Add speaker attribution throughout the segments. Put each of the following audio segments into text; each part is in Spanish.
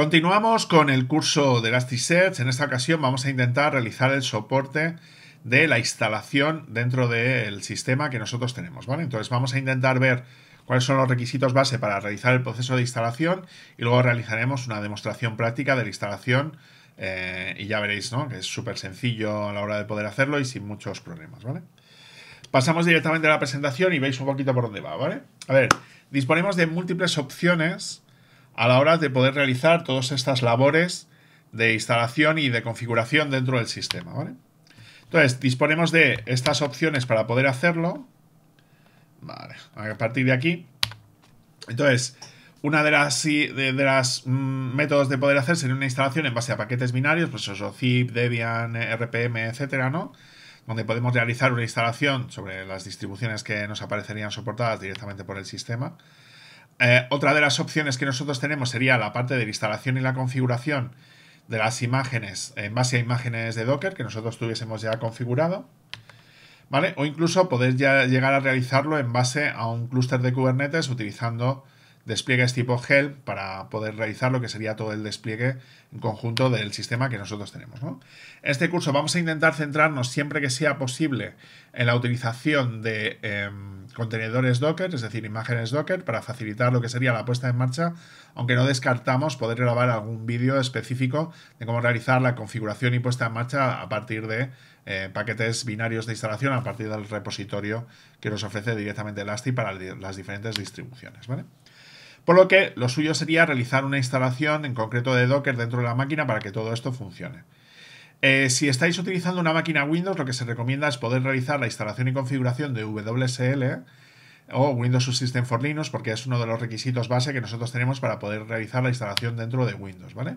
Speaker 1: Continuamos con el curso de Elasticsearch. En esta ocasión vamos a intentar realizar el soporte de la instalación dentro del sistema que nosotros tenemos, ¿vale? Entonces vamos a intentar ver cuáles son los requisitos base para realizar el proceso de instalación y luego realizaremos una demostración práctica de la instalación eh, y ya veréis, ¿no? Que es súper sencillo a la hora de poder hacerlo y sin muchos problemas, ¿vale? Pasamos directamente a la presentación y veis un poquito por dónde va, ¿vale? A ver, disponemos de múltiples opciones a la hora de poder realizar todas estas labores de instalación y de configuración dentro del sistema. Entonces, disponemos de estas opciones para poder hacerlo. Vale, a partir de aquí. Entonces, una de las, de, las mm, métodos de poder hacer sería una instalación en base a paquetes binarios, pues eso, zip, Debian, RPM, etcétera, ¿no? Donde podemos realizar una instalación sobre las distribuciones que nos aparecerían soportadas directamente por el sistema. Eh, otra de las opciones que nosotros tenemos sería la parte de la instalación y la configuración de las imágenes en base a imágenes de Docker que nosotros tuviésemos ya configurado. ¿Vale? O incluso poder ya llegar a realizarlo en base a un clúster de Kubernetes utilizando despliegues tipo help para poder realizar lo que sería todo el despliegue en conjunto del sistema que nosotros tenemos. En este curso vamos a intentar centrarnos siempre que sea posible en la utilización de em, contenedores Docker, es decir, imágenes Docker, para facilitar lo que sería la puesta en marcha, aunque no descartamos poder grabar algún vídeo específico de cómo realizar la configuración y puesta en marcha a partir de eh, paquetes binarios de instalación, a partir del repositorio que nos ofrece directamente Elastic para las diferentes distribuciones. Por lo que lo suyo sería realizar una instalación en concreto de Docker dentro de la máquina para que todo esto funcione. Eh, si estáis utilizando una máquina Windows, lo que se recomienda es poder realizar la instalación y configuración de WSL o Windows Subsystem for Linux, porque es uno de los requisitos base que nosotros tenemos para poder realizar la instalación dentro de Windows, ¿vale?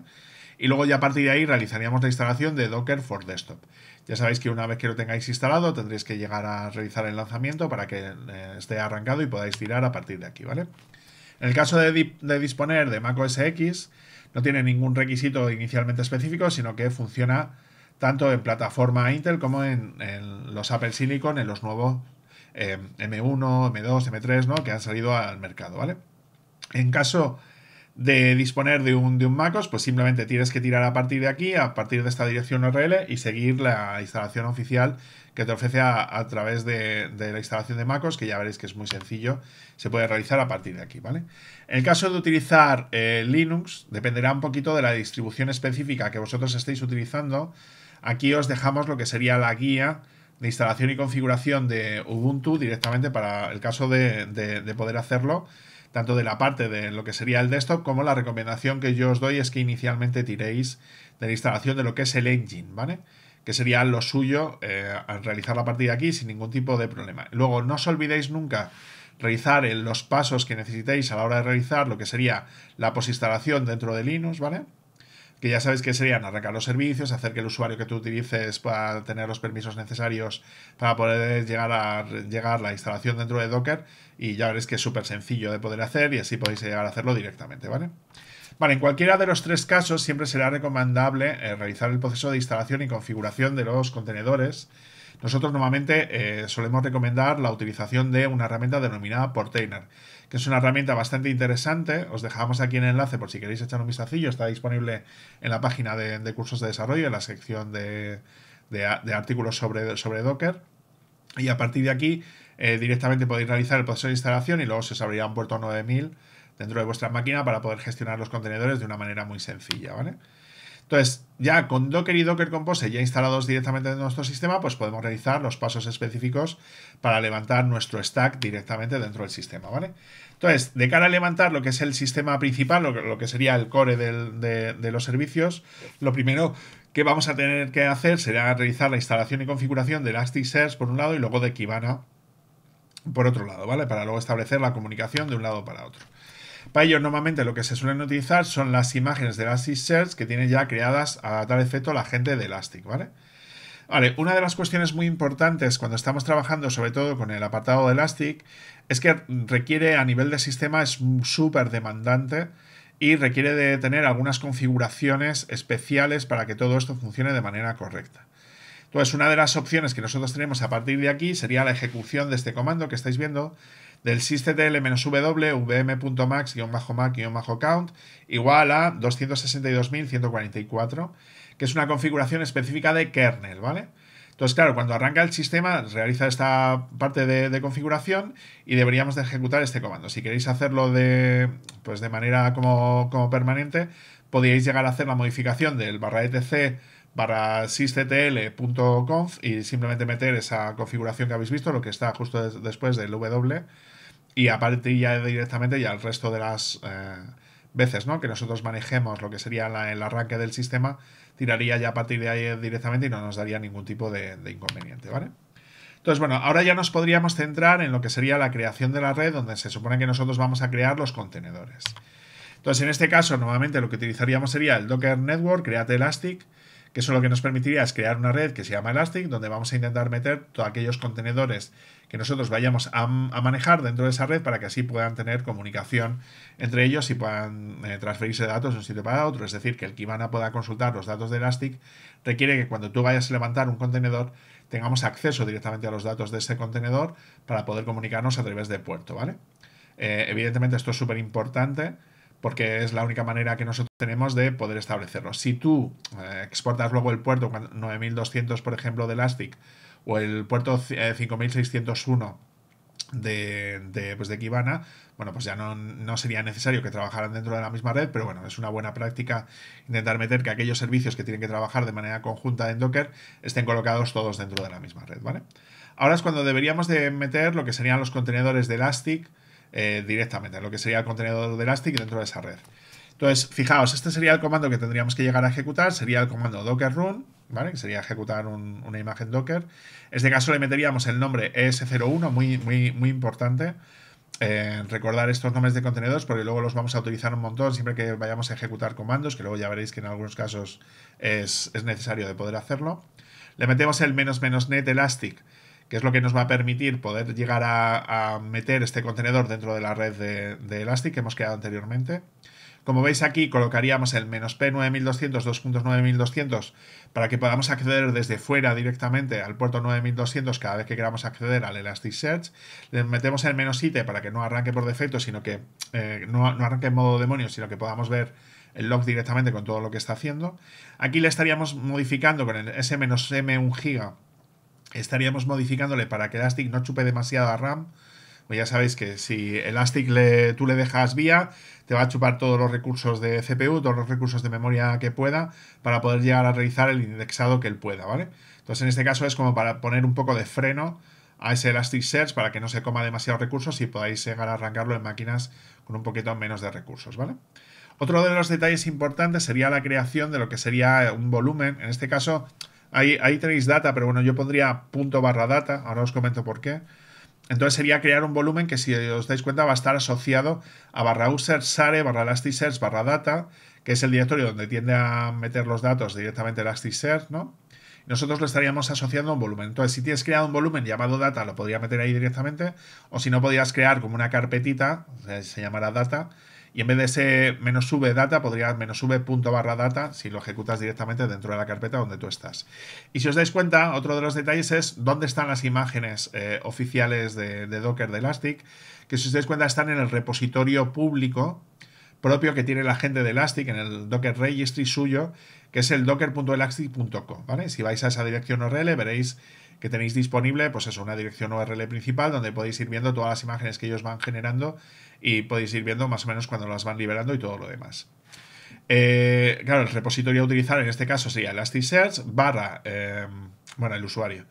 Speaker 1: Y luego ya a partir de ahí realizaríamos la instalación de Docker for Desktop. Ya sabéis que una vez que lo tengáis instalado tendréis que llegar a realizar el lanzamiento para que eh, esté arrancado y podáis tirar a partir de aquí, ¿vale? En el caso de, de disponer de macOS X, no tiene ningún requisito inicialmente específico, sino que funciona tanto en plataforma Intel como en, los Apple Silicon, en los nuevos M1, M2, M3, ¿no? Que han salido al mercado, ¿vale? En caso de disponer de un, MacOS, pues simplemente tienes que tirar a partir de aquí, a partir de esta dirección URL y seguir la instalación oficial que te ofrece a, través de, la instalación de MacOS, que ya veréis que es muy sencillo, se puede realizar a partir de aquí, ¿vale? En el caso de utilizar eh, Linux, dependerá un poquito de la distribución específica que vosotros estéis utilizando. Aquí os dejamos lo que sería la guía de instalación y configuración de Ubuntu directamente para el caso de, de poder hacerlo tanto de la parte de lo que sería el desktop como la recomendación que yo os doy es que inicialmente tiréis de la instalación de lo que es el engine, ¿vale? Que sería lo suyo eh, al realizar la partida aquí sin ningún tipo de problema. Luego, no os olvidéis nunca realizar los pasos que necesitéis a la hora de realizar lo que sería la posinstalación dentro de Linux, ¿vale? que ya sabéis que serían arrancar los servicios, hacer que el usuario que tú utilices pueda tener los permisos necesarios para poder llegar a llegar la instalación dentro de Docker y ya veréis que es súper sencillo de poder hacer y así podéis llegar a hacerlo directamente, ¿vale? Vale, en cualquiera de los tres casos siempre será recomendable eh, realizar el proceso de instalación y configuración de los contenedores. Nosotros normalmente eh, solemos recomendar la utilización de una herramienta denominada Portainer, es una herramienta bastante interesante. Os dejamos aquí el enlace por si queréis echar un vistacillo. Está disponible en la página de, cursos de desarrollo, en la sección de, artículos sobre, sobre Docker. Y a partir de aquí, eh, directamente podéis realizar el proceso de instalación y luego se os abrirá un puerto 9000 dentro de vuestra máquina para poder gestionar los contenedores de una manera muy sencilla, ¿vale? Entonces, ya con Docker y Docker Compose ya instalados directamente en nuestro sistema, pues podemos realizar los pasos específicos para levantar nuestro stack directamente dentro del sistema, ¿vale? Entonces, de cara a levantar lo que es el sistema principal, lo, que sería el core de, de los servicios, lo primero que vamos a tener que hacer será realizar la instalación y configuración de Elasticsearch por un lado y luego de Kibana por otro lado, ¿vale? Para luego establecer la comunicación de un lado para otro. Para ello, normalmente lo que se suelen utilizar son las imágenes de las Elasticsearch que tiene ya creadas a tal efecto la gente de Elastic, ¿vale? Vale, una de las cuestiones muy importantes cuando estamos trabajando sobre todo con el apartado de Elastic es que requiere a nivel de sistema es súper demandante y requiere de tener algunas configuraciones especiales para que todo esto funcione de manera correcta. Entonces, una de las opciones que nosotros tenemos a partir de aquí sería la ejecución de este comando que estáis viendo, del sysctl -w vm.max-mac-count igual a 262.144, que es una configuración específica de kernel, ¿vale? Entonces, claro, cuando arranca el sistema, realiza esta parte de, configuración y deberíamos de ejecutar este comando. Si queréis hacerlo de, pues de manera como, como permanente, podríais llegar a hacer la modificación del barra etc barra sysctl.conf y simplemente meter esa configuración que habéis visto, lo que está justo después del w y aparte ya directamente ya el resto de las eh, veces ¿no? que nosotros manejemos lo que sería el arranque del sistema, tiraría ya a partir de ahí directamente y no nos daría ningún tipo de, inconveniente, ¿vale? Entonces, bueno, ahora ya nos podríamos centrar en lo que sería la creación de la red, donde se supone que nosotros vamos a crear los contenedores. Entonces, en este caso, nuevamente lo que utilizaríamos sería el Docker Network, Create Elastic, que eso lo que nos permitiría es crear una red que se llama Elastic, donde vamos a intentar meter todos aquellos contenedores que nosotros vayamos a, manejar dentro de esa red para que así puedan tener comunicación entre ellos y puedan eh, transferirse datos de un sitio para otro. Es decir, que el que a poder consultar los datos de Elastic requiere que cuando tú vayas a levantar un contenedor tengamos acceso directamente a los datos de ese contenedor para poder comunicarnos a través de puerto, ¿vale? Eh, evidentemente esto es súper importante porque es la única manera que nosotros tenemos de poder establecerlo. Si tú eh, exportas luego el puerto 9200, por ejemplo, de Elastic, o el puerto 5601 eh, de, pues, de, Kibana, bueno, pues ya no, sería necesario que trabajaran dentro de la misma red, pero bueno, es una buena práctica intentar meter que aquellos servicios que tienen que trabajar de manera conjunta en Docker estén colocados todos dentro de la misma red, ¿vale? Ahora es cuando deberíamos de meter lo que serían los contenedores de Elastic, eh, directamente, lo que sería el contenedor de Elastic dentro de esa red. Entonces, fijaos, este sería el comando que tendríamos que llegar a ejecutar, sería el comando docker run, ¿vale? Que sería ejecutar una imagen docker. En este caso le meteríamos el nombre ES01, muy, muy, muy importante. Eh, recordar estos nombres de contenedores porque luego los vamos a utilizar un montón siempre que vayamos a ejecutar comandos, que luego ya veréis que en algunos casos es, es necesario de poder hacerlo. Le metemos el menos menos net elastic, es lo que nos va a permitir poder llegar a, meter este contenedor dentro de la red de, Elastic que hemos creado anteriormente. Como veis aquí colocaríamos el menos P9200, 2.9200, para que podamos acceder desde fuera directamente al puerto 9200 cada vez que queramos acceder al Elasticsearch. Le metemos el menos IT para que no arranque por defecto, sino que eh, no, arranque en modo demonio, sino que podamos ver el log directamente con todo lo que está haciendo. Aquí le estaríamos modificando con el S-M 1 giga estaríamos modificándole para que Elastic no chupe demasiada RAM. Pues ya sabéis que si Elastic le, tú le dejas vía, te va a chupar todos los recursos de CPU, todos los recursos de memoria que pueda, para poder llegar a realizar el indexado que él pueda, ¿vale? Entonces en este caso es como para poner un poco de freno a ese Elasticsearch para que no se coma demasiados recursos y podáis llegar a arrancarlo en máquinas con un poquito menos de recursos, ¿vale? Otro de los detalles importantes sería la creación de lo que sería un volumen. En este caso, Ahí, tenéis data, pero bueno, yo pondría punto barra data, ahora os comento por qué. Entonces sería crear un volumen que si os dais cuenta va a estar asociado a barra user, sare, barra elasticsearch, barra data, que es el directorio donde tiende a meter los datos directamente elasticsearch, ¿no? nosotros lo estaríamos asociando a un volumen. Entonces, si tienes creado un volumen llamado data, lo podría meter ahí directamente, o si no, podrías crear como una carpetita, se llamará data, y en vez de ese menos v data, podría menos v punto barra data si lo ejecutas directamente dentro de la carpeta donde tú estás. Y si os dais cuenta, otro de los detalles es dónde están las imágenes eh, oficiales de, Docker de Elastic, que si os dais cuenta están en el repositorio público propio que tiene la gente de Elastic en el Docker Registry suyo, que es el docker.elastic.com, ¿vale? Si vais a esa dirección URL veréis que tenéis disponible, pues es una dirección URL principal donde podéis ir viendo todas las imágenes que ellos van generando y podéis ir viendo más o menos cuando las van liberando y todo lo demás. Eh, claro, el repositorio a utilizar en este caso sería Elasticsearch barra, em, bueno, el usuario.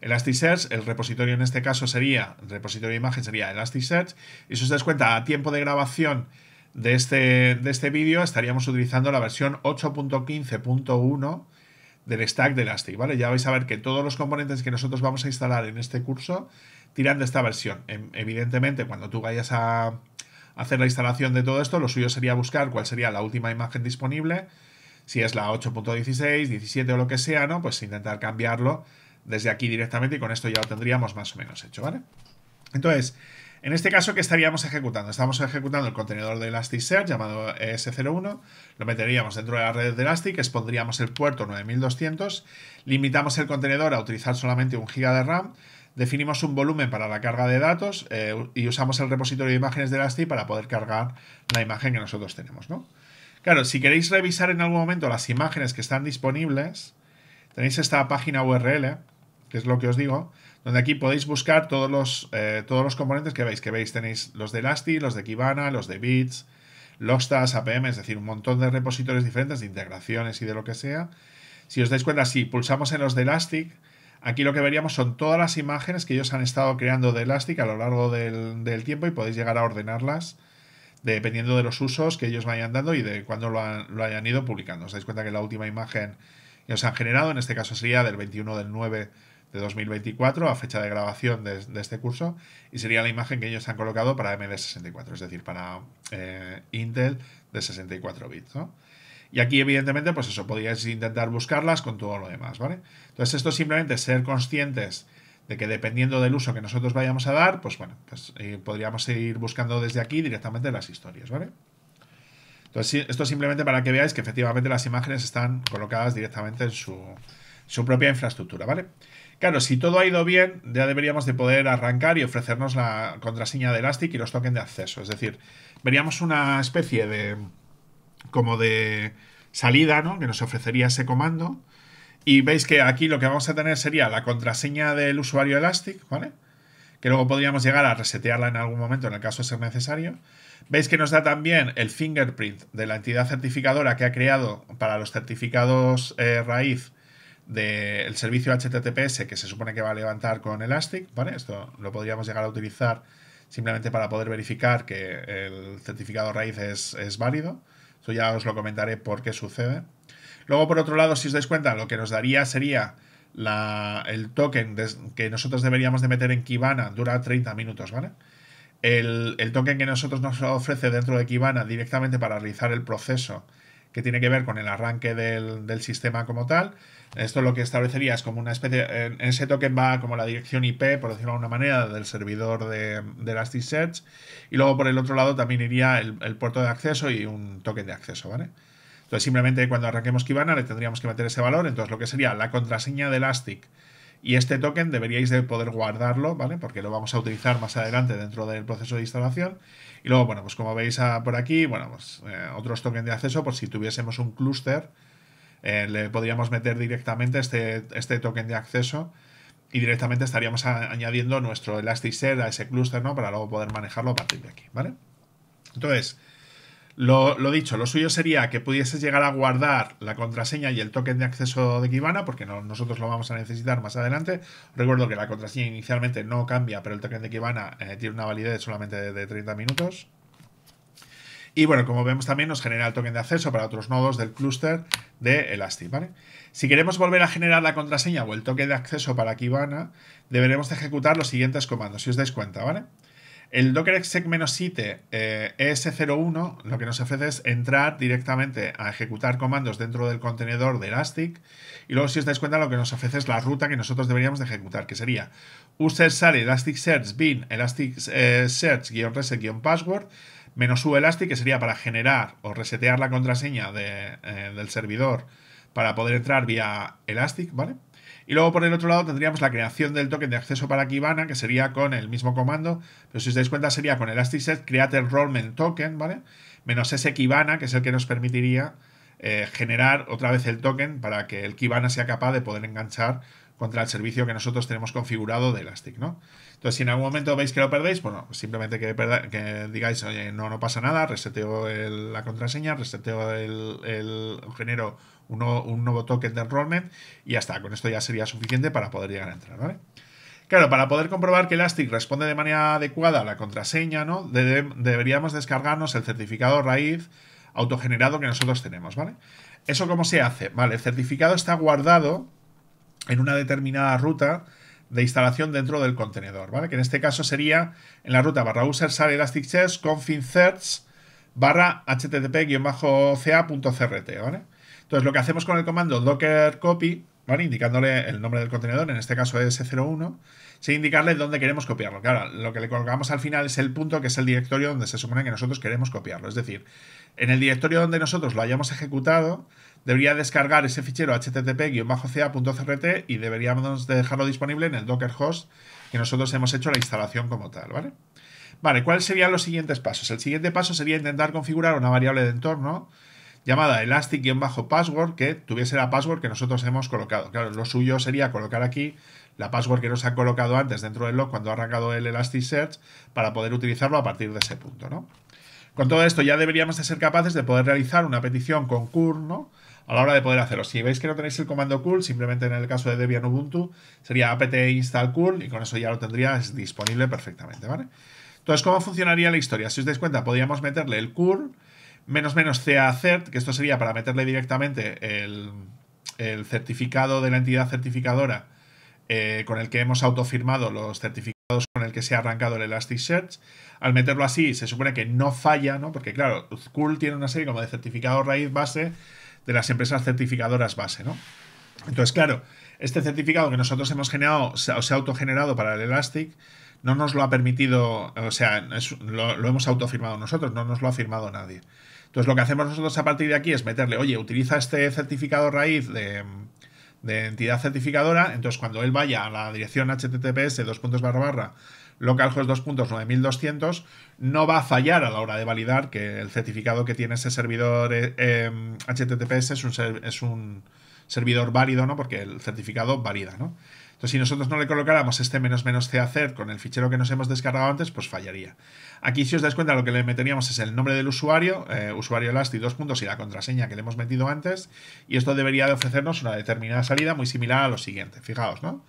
Speaker 1: Elasticsearch, el repositorio en este caso sería, el repositorio de imagen sería Elasticsearch, y si os das cuenta, a tiempo de grabación de este, de este vídeo estaríamos utilizando la versión 8.15.1 del stack de Elastic, ¿vale? Ya vais a ver que todos los componentes que nosotros vamos a instalar en este curso tiran de esta versión. Em, evidentemente, cuando tú vayas a hacer la instalación de todo esto, lo suyo sería buscar cuál sería la última imagen disponible, si es la 8.16, 17 o lo que sea, ¿no? Pues intentar cambiarlo desde aquí directamente y con esto ya lo tendríamos más o menos hecho, ¿vale? Entonces, en este caso, ¿qué estaríamos ejecutando? Estamos ejecutando el contenedor de Elasticsearch llamado S01, lo meteríamos dentro de la red de Elastic, expondríamos el puerto 9200, limitamos el contenedor a utilizar solamente un GB de RAM, definimos un volumen para la carga de datos eh, y usamos el repositorio de imágenes de Elastic para poder cargar la imagen que nosotros tenemos. ¿no? Claro, si queréis revisar en algún momento las imágenes que están disponibles, tenéis esta página URL, que es lo que os digo, donde aquí podéis buscar todos los, eh, todos los componentes que veis, que veis tenéis los de Elastic, los de Kibana, los de Bits, Lostas, APM, es decir, un montón de repositorios diferentes, de integraciones y de lo que sea. Si os dais cuenta, si pulsamos en los de Elastic, aquí lo que veríamos son todas las imágenes que ellos han estado creando de Elastic a lo largo del, tiempo y podéis llegar a ordenarlas dependiendo de los usos que ellos vayan dando y de cuándo lo, lo, hayan ido publicando. Os dais cuenta que la última imagen que os han generado, en este caso sería del 21 del 9 de 2024 a fecha de grabación de, este curso y sería la imagen que ellos han colocado para MD64, es decir, para eh, Intel de 64 bits. Y aquí, evidentemente, pues eso, podríais intentar buscarlas con todo lo demás, ¿vale? Entonces, esto simplemente ser conscientes de que dependiendo del uso que nosotros vayamos a dar, pues bueno, pues eh, podríamos ir buscando desde aquí directamente las historias, ¿vale? Entonces, esto simplemente para que veáis que efectivamente las imágenes están colocadas directamente en su, su propia infraestructura, ¿vale? Claro, si todo ha ido bien, ya deberíamos de poder arrancar y ofrecernos la contraseña de Elastic y los tokens de acceso. Es decir, veríamos una especie de como de salida, ¿no? Que nos ofrecería ese comando. Y veis que aquí lo que vamos a tener sería la contraseña del usuario Elastic, ¿vale? Que luego podríamos llegar a resetearla en algún momento en el caso de ser necesario. Veis que nos da también el fingerprint de la entidad certificadora que ha creado para los certificados eh, raíz del servicio HTTPS que se supone que va a levantar con Elastic, ¿vale? Esto lo podríamos llegar a utilizar simplemente para poder verificar que el certificado raíz es, válido. Eso ya os lo comentaré por qué sucede. Luego, por otro lado, si os dais cuenta, lo que nos daría sería el token que nosotros deberíamos de meter en Kibana, dura 30 minutos, ¿vale? El, el token que nosotros nos ofrece dentro de Kibana directamente para realizar el proceso que tiene que ver con el arranque del, sistema como tal. Esto lo que establecería es como una especie. En ese token va como la dirección IP, por decirlo de alguna manera, del servidor de, Elasticsearch. Y luego por el otro lado también iría el, el, puerto de acceso y un token de acceso, ¿vale? Entonces simplemente cuando arranquemos Kibana le tendríamos que meter ese valor. Entonces lo que sería la contraseña de Elastic y este token deberíais de poder guardarlo, ¿vale? Porque lo vamos a utilizar más adelante dentro del proceso de instalación. Y luego, bueno, pues como veis ah, por aquí, bueno, pues eh, otros tokens de acceso, por si tuviésemos un clúster, eh, le podríamos meter directamente este, este token de acceso y directamente estaríamos añadiendo nuestro Elasticsearch a ese clúster, ¿no? Para luego poder manejarlo a partir de aquí, ¿vale? Entonces, lo, dicho, lo suyo sería que pudieses llegar a guardar la contraseña y el token de acceso de Kibana, porque nosotros lo vamos a necesitar más adelante. Recuerdo que la contraseña inicialmente no cambia, pero el token de Kibana eh, tiene una validez solamente de, 30 minutos. Y bueno, como vemos también nos genera el token de acceso para otros nodos del clúster de Elastic, Si queremos volver a generar la contraseña o el token de acceso para Kibana, deberemos ejecutar los siguientes comandos, si os dais cuenta, ¿vale? vale el Docker exec 7 ES01 eh, e lo que nos ofrece es entrar directamente a ejecutar comandos dentro del contenedor de Elastic y luego si os dais cuenta lo que nos ofrece es la ruta que nosotros deberíamos de ejecutar, que sería user sale elasticsearch bin elasticsearch-reset-password menos u elastic que sería para generar o resetear la contraseña eh, del servidor para poder entrar vía Elastic, ¿vale? Y luego por el otro lado tendríamos la creación del token de acceso para Kibana, que sería con el mismo comando, pero si os dais cuenta sería con el Elasticsearch Create Enrollment Token, ¿vale? Menos ese Kibana, que es el que nos permitiría eh, generar otra vez el token para que el Kibana sea capaz de poder enganchar contra el servicio que nosotros tenemos configurado de Elastic, ¿no? Entonces, si en algún momento veis que lo perdéis, bueno, simplemente que, digáis, oye, no, no pasa nada, reseteo la contraseña, reseteo el, genero un, nuevo token de enrollment y ya está, con esto ya sería suficiente para poder llegar a entrar, ¿vale? Claro, para poder comprobar que Elastic responde de manera adecuada a la contraseña, ¿no? deberíamos descargarnos el certificado raíz autogenerado que nosotros tenemos, ¿vale? ¿Eso cómo se hace? Vale, el certificado está guardado en una determinada ruta de instalación dentro del contenedor, ¿vale? Que en este caso sería en la ruta barra user sale elasticsearch config barra http-ca.crt, Entonces lo que hacemos con el comando docker copy Indicándole el nombre del contenedor, en este caso es 01 sin indicarle dónde queremos copiarlo. Claro, lo que le colgamos al final es el punto que es el directorio donde se supone que nosotros queremos copiarlo. Es decir, en el directorio donde nosotros lo hayamos ejecutado, debería descargar ese fichero http-ca.crt y deberíamos dejarlo disponible en el Docker host que nosotros hemos hecho la instalación como tal, ¿vale? Vale, ¿cuáles serían los siguientes pasos? El siguiente paso sería intentar configurar una variable de entorno llamada elastic-password que tuviese la password que nosotros hemos colocado. Claro, lo suyo sería colocar aquí la password que nos ha colocado antes dentro del log cuando ha arrancado el Elasticsearch para poder utilizarlo a partir de ese punto, ¿no? Con todo esto ya deberíamos de ser capaces de poder realizar una petición con curl, ¿no? A la hora de poder hacerlo. Si veis que no tenéis el comando curl, simplemente en el caso de Debian Ubuntu sería apt install curl y con eso ya lo tendrías disponible perfectamente, ¿vale? Entonces, ¿cómo funcionaría la historia? Si os dais cuenta, podríamos meterle el curl menos menos CACERT, que esto sería para meterle directamente el, certificado de la entidad certificadora eh, con el que hemos autofirmado los certificados con el que se ha arrancado el Elasticsearch. Al meterlo así, se supone que no falla, ¿no? Porque, claro, Cool tiene una serie como de certificado raíz base de las empresas certificadoras base, ¿no? Entonces, claro, este certificado que nosotros hemos generado o se ha autogenerado para el Elastic no nos lo ha permitido, o sea, lo, lo, hemos autofirmado nosotros, no nos lo ha firmado nadie. Entonces, lo que hacemos nosotros a partir de aquí es meterle, oye, utiliza este certificado raíz de, entidad certificadora. Entonces, cuando él vaya a la dirección https dos puntos barra barra localhost 2.9200 no va a fallar a la hora de validar que el certificado que tiene ese servidor HTTPS eh, em, es un, es un servidor válido, ¿no? Porque el certificado valida, ¿no? Entonces, si nosotros no le colocáramos este menos menos hacer con el fichero que nos hemos descargado antes, pues fallaría. Aquí, si os dais cuenta, lo que le meteríamos es el nombre del usuario, eh, usuario last y dos puntos y la contraseña que le hemos metido antes, y esto debería de ofrecernos una determinada salida muy similar a lo siguiente. Fijaos, ¿no?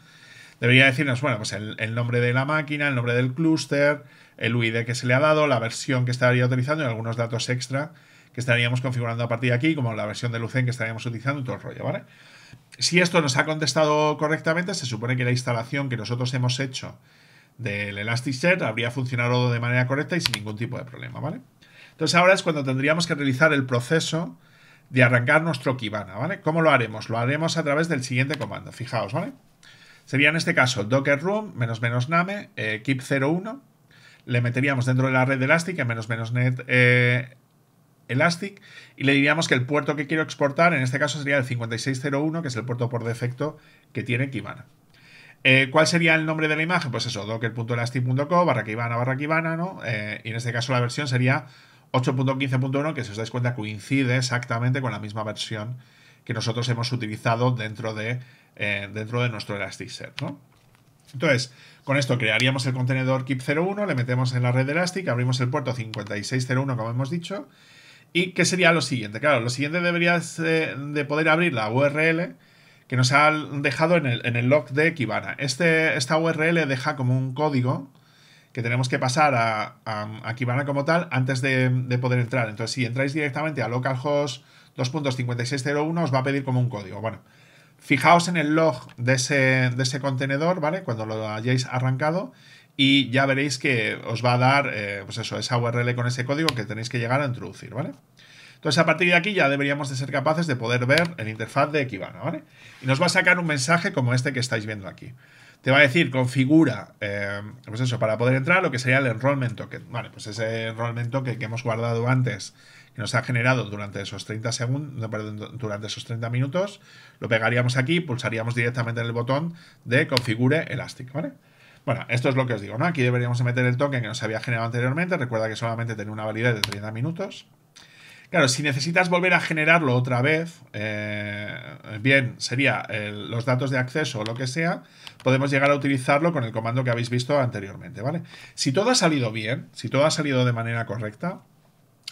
Speaker 1: Debería decirnos, bueno, pues el, nombre de la máquina, el nombre del clúster, el UID que se le ha dado, la versión que estaría utilizando y algunos datos extra que estaríamos configurando a partir de aquí, como la versión de Lucen que estaríamos utilizando y todo el rollo, ¿vale? Si esto nos ha contestado correctamente, se supone que la instalación que nosotros hemos hecho del Elasticsearch habría funcionado de manera correcta y sin ningún tipo de problema, ¿vale? Entonces ahora es cuando tendríamos que realizar el proceso de arrancar nuestro Kibana, ¿vale? ¿Cómo lo haremos? Lo haremos a través del siguiente comando, fijaos, ¿vale? Sería en este caso docker room menos menos name eh, 01, le meteríamos dentro de la red de Elastic menos menos net eh, Elastic y le diríamos que el puerto que quiero exportar, en este caso sería el 5601, que es el puerto por defecto que tiene Kibana. Eh, ¿Cuál sería el nombre de la imagen? Pues eso, docker.elastic.co barra Kibana barra Kibana, ¿no? Eh, y en este caso la versión sería 8.15.1, que si os dais cuenta coincide exactamente con la misma versión que nosotros hemos utilizado dentro de, eh, dentro de nuestro Elasticsearch, ¿no? Entonces, con esto crearíamos el contenedor KIP01, le metemos en la red Elastic, abrimos el puerto 5601, como hemos dicho, ¿Y qué sería lo siguiente? Claro, lo siguiente debería de poder abrir la URL que nos ha dejado en el, en el log de Kibana. Este, esta URL deja como un código que tenemos que pasar a, a, Kibana como tal antes de, poder entrar. Entonces, si entráis directamente a localhost 2.5601, os va a pedir como un código. Bueno, fijaos en el log de ese, de ese contenedor, ¿vale? Cuando lo hayáis arrancado y ya veréis que os va a dar eh, pues eso, esa URL con ese código que tenéis que llegar a introducir, ¿vale? Entonces, a partir de aquí ya deberíamos de ser capaces de poder ver el interfaz de Kibana, ¿vale? Y nos va a sacar un mensaje como este que estáis viendo aquí. Te va a decir, configura, eh, pues eso, para poder entrar lo que sería el enrollment token. Vale, pues ese enrollment token que hemos guardado antes, que nos ha generado durante esos 30 segundos, durante esos 30 minutos, lo pegaríamos aquí, pulsaríamos directamente en el botón de configure Elastic, ¿vale? Bueno, esto es lo que os digo, ¿no? Aquí deberíamos meter el token que nos había generado anteriormente. Recuerda que solamente tenía una validez de 30 minutos. Claro, si necesitas volver a generarlo otra vez, eh, bien, sería los datos de acceso o lo que sea, podemos llegar a utilizarlo con el comando que habéis visto anteriormente, ¿vale? Si todo ha salido bien, si todo ha salido de manera correcta,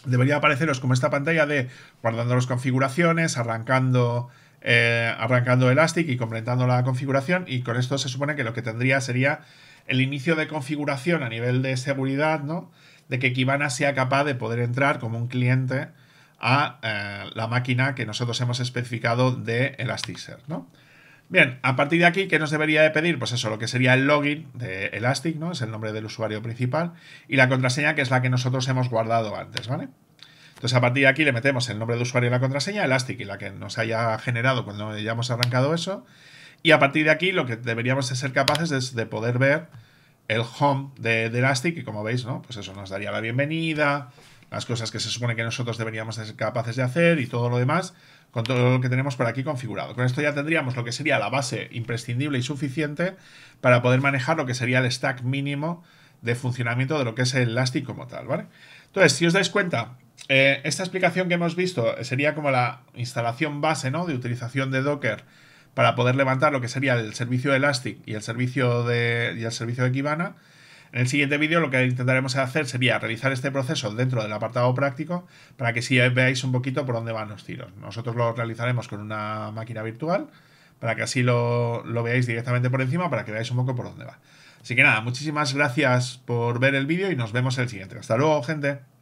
Speaker 1: debería apareceros como esta pantalla de guardando las configuraciones, arrancando eh, arrancando Elastic y completando la configuración y con esto se supone que lo que tendría sería el inicio de configuración a nivel de seguridad, ¿no? De que Kibana sea capaz de poder entrar como un cliente a eh, la máquina que nosotros hemos especificado de Elasticsearch, ¿no? Bien, a partir de aquí, ¿qué nos debería de pedir? Pues eso, lo que sería el login de Elastic, ¿no? Es el nombre del usuario principal y la contraseña que es la que nosotros hemos guardado antes, ¿vale? Entonces, a partir de aquí le metemos el nombre de usuario y la contraseña, Elastic y la que nos haya generado cuando hayamos arrancado eso. Y a partir de aquí lo que deberíamos de ser capaces es de poder ver el home de, de, Elastic y como veis, ¿no? Pues eso nos daría la bienvenida, las cosas que se supone que nosotros deberíamos ser capaces de hacer y todo lo demás con todo lo que tenemos por aquí configurado. Con esto ya tendríamos lo que sería la base imprescindible y suficiente para poder manejar lo que sería el stack mínimo de funcionamiento de lo que es el Elastic como tal, ¿vale? Entonces, si os dais cuenta, eh, esta explicación que hemos visto sería como la instalación base ¿no? de utilización de Docker para poder levantar lo que sería el servicio de Elastic y el servicio de, servicio de Kibana. En el siguiente vídeo lo que intentaremos hacer sería realizar este proceso dentro del apartado práctico para que sí veáis un poquito por dónde van los tiros. Nosotros lo realizaremos con una máquina virtual para que así lo, lo veáis directamente por encima para que veáis un poco por dónde va. Así que nada, muchísimas gracias por ver el vídeo y nos vemos en el siguiente. Hasta luego, gente.